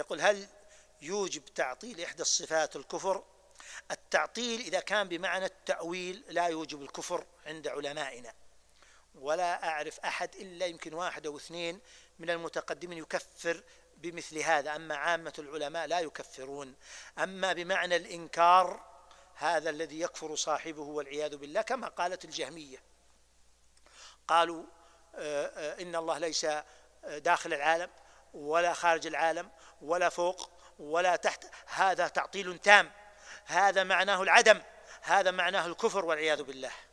يقول هل يوجب تعطيل إحدى الصفات الكفر التعطيل إذا كان بمعنى التأويل لا يوجب الكفر عند علمائنا ولا أعرف أحد إلا يمكن واحد أو اثنين من المتقدمين يكفر بمثل هذا أما عامة العلماء لا يكفرون أما بمعنى الإنكار هذا الذي يكفر صاحبه والعياذ بالله كما قالت الجهمية قالوا آه، آه، إن الله ليس آه، داخل العالم ولا خارج العالم ولا فوق ولا تحت هذا تعطيل تام هذا معناه العدم هذا معناه الكفر والعياذ بالله